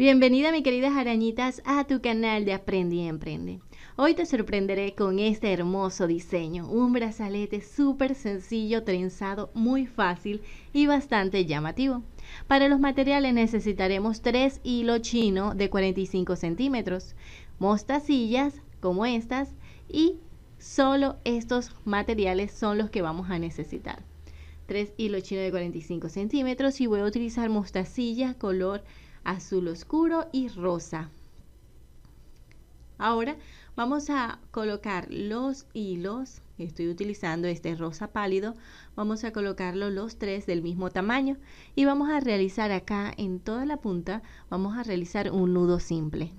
Bienvenida mi queridas arañitas a tu canal de Aprende y Emprende. Hoy te sorprenderé con este hermoso diseño, un brazalete súper sencillo, trenzado, muy fácil y bastante llamativo. Para los materiales necesitaremos 3 hilo chino de 45 centímetros, mostacillas como estas y solo estos materiales son los que vamos a necesitar. 3 hilo chino de 45 centímetros y voy a utilizar mostacillas color azul oscuro y rosa. Ahora vamos a colocar los hilos, estoy utilizando este rosa pálido, vamos a colocarlo los tres del mismo tamaño y vamos a realizar acá en toda la punta, vamos a realizar un nudo simple.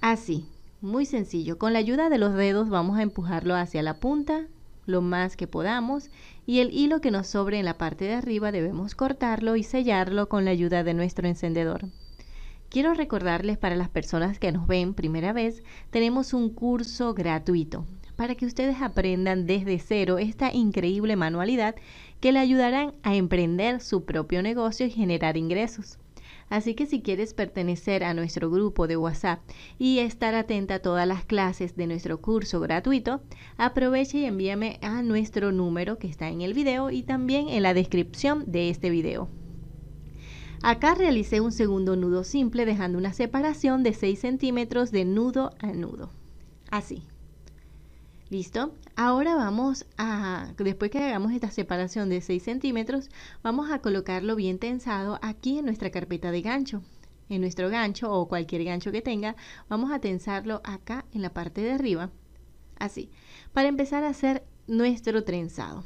Así, muy sencillo, con la ayuda de los dedos vamos a empujarlo hacia la punta lo más que podamos y el hilo que nos sobre en la parte de arriba debemos cortarlo y sellarlo con la ayuda de nuestro encendedor. Quiero recordarles para las personas que nos ven primera vez, tenemos un curso gratuito para que ustedes aprendan desde cero esta increíble manualidad que le ayudarán a emprender su propio negocio y generar ingresos. Así que si quieres pertenecer a nuestro grupo de WhatsApp y estar atenta a todas las clases de nuestro curso gratuito, aprovecha y envíame a nuestro número que está en el video y también en la descripción de este video. Acá realicé un segundo nudo simple dejando una separación de 6 centímetros de nudo a nudo. Así. ¿Listo? Ahora vamos a, después que hagamos esta separación de 6 centímetros, vamos a colocarlo bien tensado aquí en nuestra carpeta de gancho. En nuestro gancho o cualquier gancho que tenga, vamos a tensarlo acá en la parte de arriba, así, para empezar a hacer nuestro trenzado.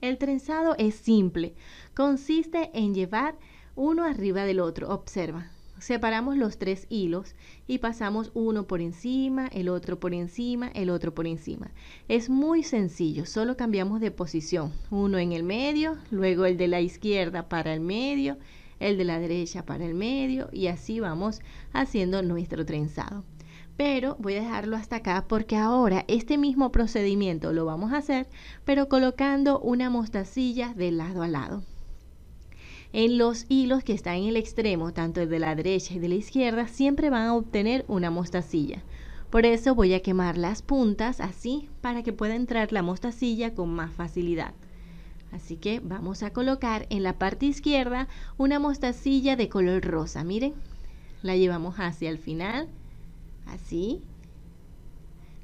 El trenzado es simple, consiste en llevar uno arriba del otro, observa, Separamos los tres hilos y pasamos uno por encima, el otro por encima, el otro por encima. Es muy sencillo, solo cambiamos de posición. Uno en el medio, luego el de la izquierda para el medio, el de la derecha para el medio y así vamos haciendo nuestro trenzado. Pero voy a dejarlo hasta acá porque ahora este mismo procedimiento lo vamos a hacer, pero colocando una mostacilla de lado a lado en los hilos que están en el extremo, tanto de la derecha y de la izquierda, siempre van a obtener una mostacilla. Por eso voy a quemar las puntas así para que pueda entrar la mostacilla con más facilidad. Así que vamos a colocar en la parte izquierda una mostacilla de color rosa, miren. La llevamos hacia el final, así.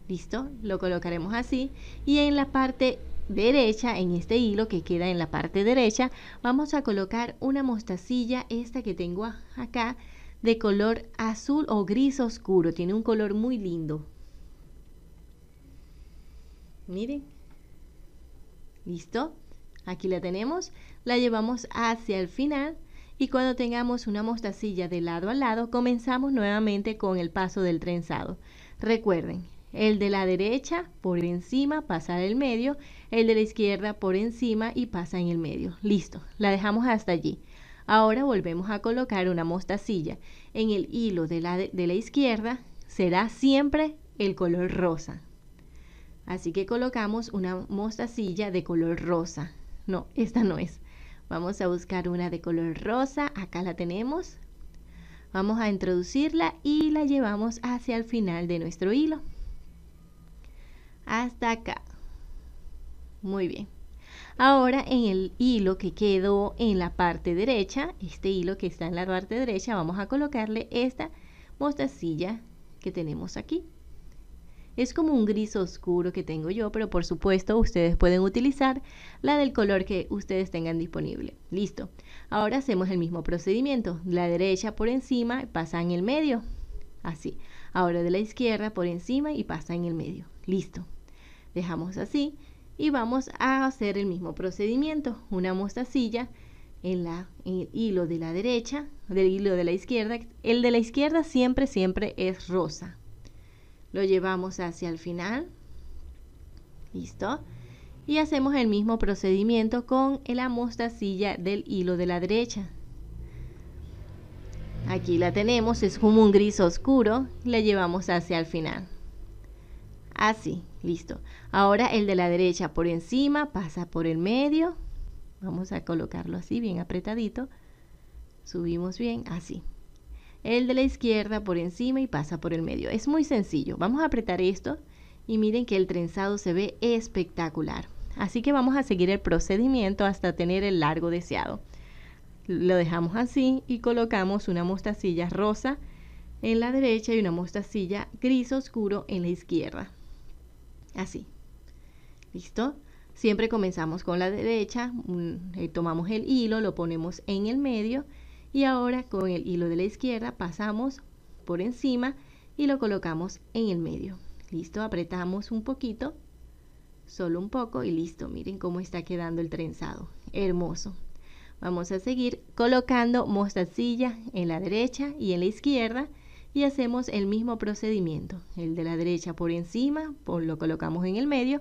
Listo, lo colocaremos así. Y en la parte derecha, en este hilo que queda en la parte derecha, vamos a colocar una mostacilla, esta que tengo acá, de color azul o gris oscuro. Tiene un color muy lindo. Miren. ¿Listo? Aquí la tenemos. La llevamos hacia el final y cuando tengamos una mostacilla de lado a lado, comenzamos nuevamente con el paso del trenzado. Recuerden, el de la derecha por encima, pasa el medio, el de la izquierda por encima y pasa en el medio. Listo, la dejamos hasta allí. Ahora volvemos a colocar una mostacilla en el hilo de la, de la izquierda, será siempre el color rosa. Así que colocamos una mostacilla de color rosa. No, esta no es. Vamos a buscar una de color rosa, acá la tenemos. Vamos a introducirla y la llevamos hacia el final de nuestro hilo. Hasta acá. Muy bien. Ahora en el hilo que quedó en la parte derecha, este hilo que está en la parte derecha, vamos a colocarle esta mostacilla que tenemos aquí. Es como un gris oscuro que tengo yo, pero por supuesto ustedes pueden utilizar la del color que ustedes tengan disponible. Listo. Ahora hacemos el mismo procedimiento. La derecha por encima pasa en el medio. Así. Ahora de la izquierda por encima y pasa en el medio. Listo. Dejamos así y vamos a hacer el mismo procedimiento. Una mostacilla en, la, el hilo de la derecha, del hilo de la izquierda. El de la izquierda siempre, siempre es rosa. Lo llevamos hacia el final. ¿Listo? Y hacemos el mismo procedimiento con la mostacilla del hilo de la derecha. Aquí la tenemos, es como un gris oscuro, la llevamos hacia el final. Así, Listo. Ahora el de la derecha por encima, pasa por el medio. Vamos a colocarlo así, bien apretadito. Subimos bien, así. El de la izquierda por encima y pasa por el medio. Es muy sencillo. Vamos a apretar esto y miren que el trenzado se ve espectacular. Así que vamos a seguir el procedimiento hasta tener el largo deseado. Lo dejamos así y colocamos una mostacilla rosa en la derecha y una mostacilla gris oscuro en la izquierda. Así. ¿Listo? Siempre comenzamos con la derecha, eh, tomamos el hilo, lo ponemos en el medio y ahora con el hilo de la izquierda pasamos por encima y lo colocamos en el medio. Listo, apretamos un poquito, solo un poco y listo. Miren cómo está quedando el trenzado. Hermoso. Vamos a seguir colocando mostacilla en la derecha y en la izquierda y hacemos el mismo procedimiento. El de la derecha por encima, por, lo colocamos en el medio,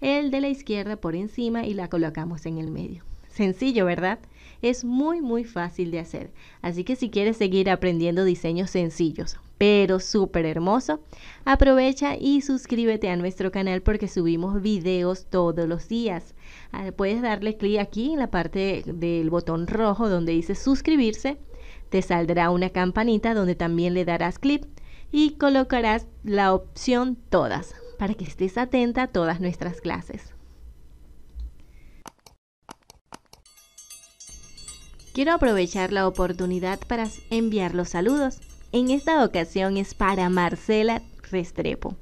el de la izquierda por encima y la colocamos en el medio. Sencillo, ¿verdad? Es muy, muy fácil de hacer. Así que si quieres seguir aprendiendo diseños sencillos, pero súper hermoso, aprovecha y suscríbete a nuestro canal porque subimos videos todos los días. Ah, puedes darle clic aquí en la parte del botón rojo donde dice suscribirse te saldrá una campanita donde también le darás clic y colocarás la opción todas para que estés atenta a todas nuestras clases. Quiero aprovechar la oportunidad para enviar los saludos. En esta ocasión es para Marcela Restrepo.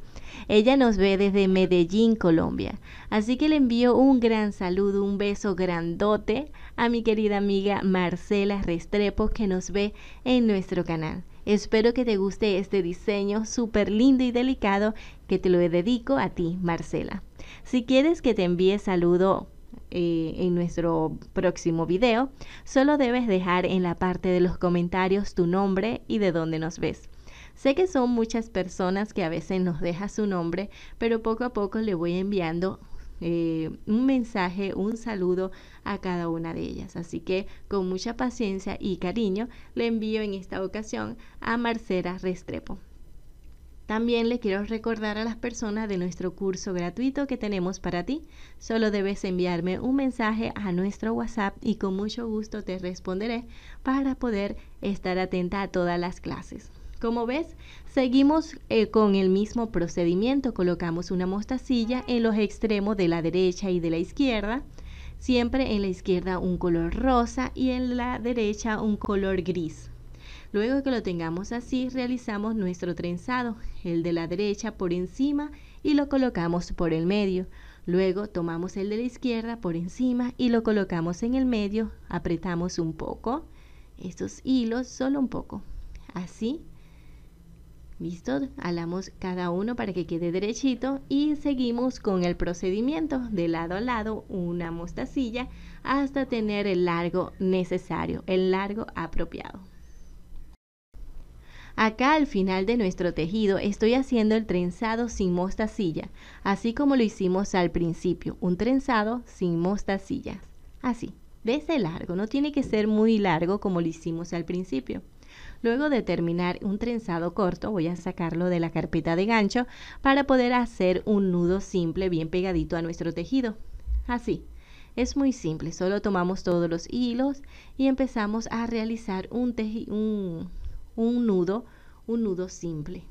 Ella nos ve desde Medellín, Colombia. Así que le envío un gran saludo, un beso grandote a mi querida amiga Marcela Restrepo que nos ve en nuestro canal. Espero que te guste este diseño súper lindo y delicado que te lo dedico a ti, Marcela. Si quieres que te envíe saludo eh, en nuestro próximo video, solo debes dejar en la parte de los comentarios tu nombre y de dónde nos ves. Sé que son muchas personas que a veces nos deja su nombre, pero poco a poco le voy enviando eh, un mensaje, un saludo a cada una de ellas. Así que con mucha paciencia y cariño le envío en esta ocasión a Marcela Restrepo. También le quiero recordar a las personas de nuestro curso gratuito que tenemos para ti. Solo debes enviarme un mensaje a nuestro WhatsApp y con mucho gusto te responderé para poder estar atenta a todas las clases. Como ves, seguimos eh, con el mismo procedimiento. Colocamos una mostacilla en los extremos de la derecha y de la izquierda. Siempre en la izquierda un color rosa y en la derecha un color gris. Luego que lo tengamos así, realizamos nuestro trenzado, el de la derecha por encima y lo colocamos por el medio. Luego tomamos el de la izquierda por encima y lo colocamos en el medio, apretamos un poco estos hilos, solo un poco. Así ¿Listo? Alamos cada uno para que quede derechito y seguimos con el procedimiento de lado a lado, una mostacilla, hasta tener el largo necesario, el largo apropiado. Acá al final de nuestro tejido estoy haciendo el trenzado sin mostacilla, así como lo hicimos al principio, un trenzado sin mostacillas. Así, de ese largo, no tiene que ser muy largo como lo hicimos al principio. Luego de terminar un trenzado corto, voy a sacarlo de la carpeta de gancho para poder hacer un nudo simple bien pegadito a nuestro tejido. Así. Es muy simple, solo tomamos todos los hilos y empezamos a realizar un, un nudo, un nudo simple.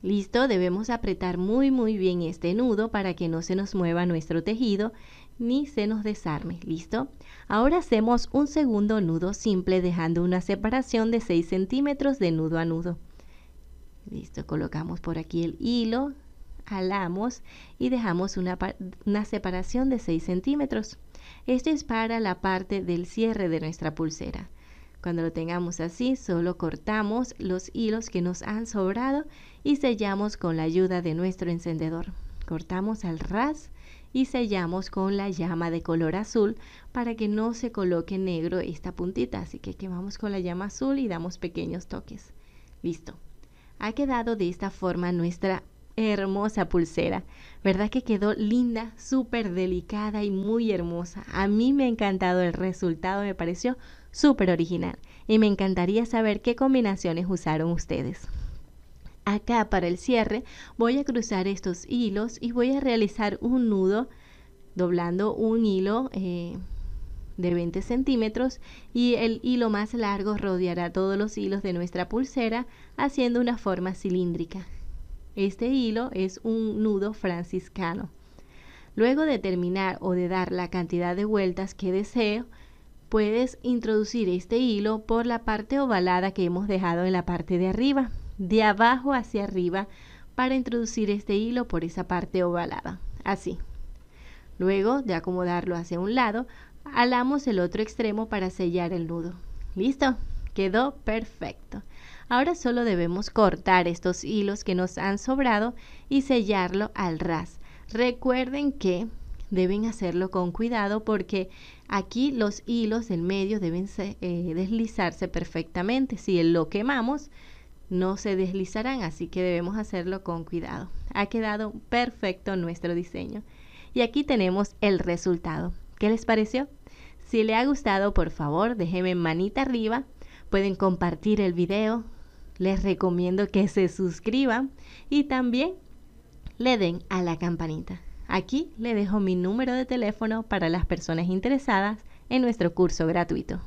Listo, debemos apretar muy muy bien este nudo para que no se nos mueva nuestro tejido ni se nos desarme, ¿listo? Ahora hacemos un segundo nudo simple dejando una separación de 6 centímetros de nudo a nudo. Listo, colocamos por aquí el hilo, alamos y dejamos una, una separación de 6 centímetros. Esto es para la parte del cierre de nuestra pulsera. Cuando lo tengamos así, solo cortamos los hilos que nos han sobrado y sellamos con la ayuda de nuestro encendedor. Cortamos al ras y sellamos con la llama de color azul para que no se coloque negro esta puntita. Así que quemamos con la llama azul y damos pequeños toques. Listo. Ha quedado de esta forma nuestra hermosa pulsera. ¿Verdad que quedó linda, súper delicada y muy hermosa? A mí me ha encantado el resultado, me pareció súper original y me encantaría saber qué combinaciones usaron ustedes. Acá para el cierre voy a cruzar estos hilos y voy a realizar un nudo doblando un hilo eh, de 20 centímetros y el hilo más largo rodeará todos los hilos de nuestra pulsera haciendo una forma cilíndrica. Este hilo es un nudo franciscano. Luego de terminar o de dar la cantidad de vueltas que deseo, puedes introducir este hilo por la parte ovalada que hemos dejado en la parte de arriba, de abajo hacia arriba, para introducir este hilo por esa parte ovalada, así. Luego de acomodarlo hacia un lado, alamos el otro extremo para sellar el nudo. ¿Listo? Quedó perfecto. Ahora solo debemos cortar estos hilos que nos han sobrado y sellarlo al ras. Recuerden que deben hacerlo con cuidado porque Aquí los hilos del medio deben eh, deslizarse perfectamente. Si lo quemamos, no se deslizarán, así que debemos hacerlo con cuidado. Ha quedado perfecto nuestro diseño. Y aquí tenemos el resultado. ¿Qué les pareció? Si les ha gustado, por favor, déjenme manita arriba. Pueden compartir el video. Les recomiendo que se suscriban y también le den a la campanita. Aquí le dejo mi número de teléfono para las personas interesadas en nuestro curso gratuito.